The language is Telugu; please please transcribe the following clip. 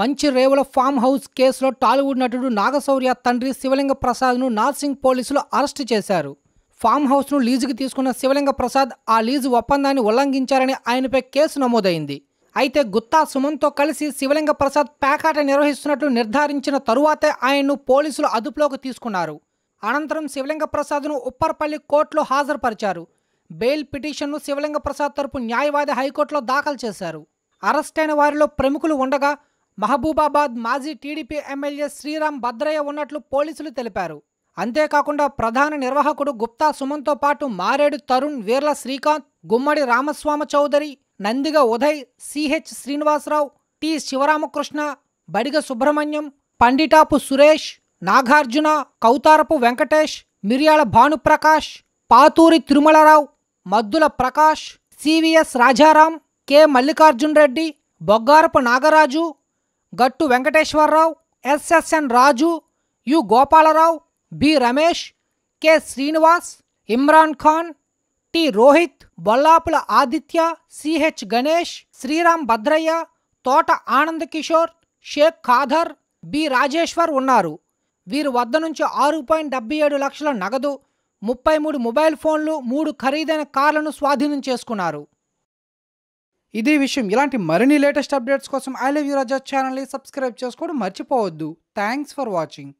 మంచి రేవుల ఫామ్ హౌస్ కేసులో టాలీవుడ్ నటుడు నాగశౌర్య తండ్రి శివలింగ ప్రసాద్ను నార్సింగ్ పోలీసులు అరెస్ట్ చేశారు ఫామ్ హౌస్ను లీజుకి తీసుకున్న శివలింగ ప్రసాద్ ఆ లీజు ఒప్పందాన్ని ఉల్లంఘించారని ఆయనపై కేసు నమోదైంది అయితే గుత్తా సుమన్తో కలిసి శివలింగ ప్రసాద్ పేకాట నిర్వహిస్తున్నట్లు నిర్ధారించిన తరువాతే ఆయన్ను పోలీసులు అదుపులోకి తీసుకున్నారు అనంతరం శివలింగ ప్రసాద్ను ఉప్పర్పల్లి కోర్టులో హాజరుపరిచారు బెయిల్ పిటిషన్ను శివలింగ ప్రసాద్ తరపు న్యాయవాది హైకోర్టులో దాఖలు చేశారు అరెస్టైన వారిలో ప్రముఖులు ఉండగా మహబూబాబాద్ మాజీ టీడీపీ ఎమ్మెల్యే శ్రీరామ్ భద్రయ్య ఉన్నట్లు పోలీసులు తెలిపారు అంతేకాకుండా ప్రధాన నిర్వాహకుడు గుప్తా సుమన్తో పాటు Maredu Tarun Veerla Srikanth Gummadi Ramaswamy Chowdary Nandiga Uday CH Srinivasarao T Sivaramakrishna Badiga Subrahmanyam Panditapu Suresh Nagarjuna Koutharapu Venkatesh Miryala Bhanuprakash Pathuri Tirumalarao Maddula Prakash CVS Rajaram K Mallikarjun Reddy Boggarapu Nagaraju Gattu Venkateswararao SSN Raju U Gopalarao B Ramesh K Srinivas Imran Khan T Rohit Bollapula Aditya CH Ganesh Sriram Bhadraiah Thota Anand Kishore Sheikh Khader B Rajeshwar ఉన్నారు వీరి వద్ద నుంచి ఆరు పాయింట్ డెబ్బై ఏడు లక్షల నగదు ముప్పై మూడు మొబైల్ ఫోన్లు మూడు ఖరీదైన కార్లను స్వాధీనం చేసుకున్నారు ఇదే విషయం ఇలాంటి మరిన్ని లేటెస్ట్ అప్డేట్స్ కోసం ఐ లవ్ యూ రాజా ఛానల్ని సబ్స్క్రైబ్ చేసుకోవడం మర్చిపోవద్దు థ్యాంక్స్ ఫర్ వాచింగ్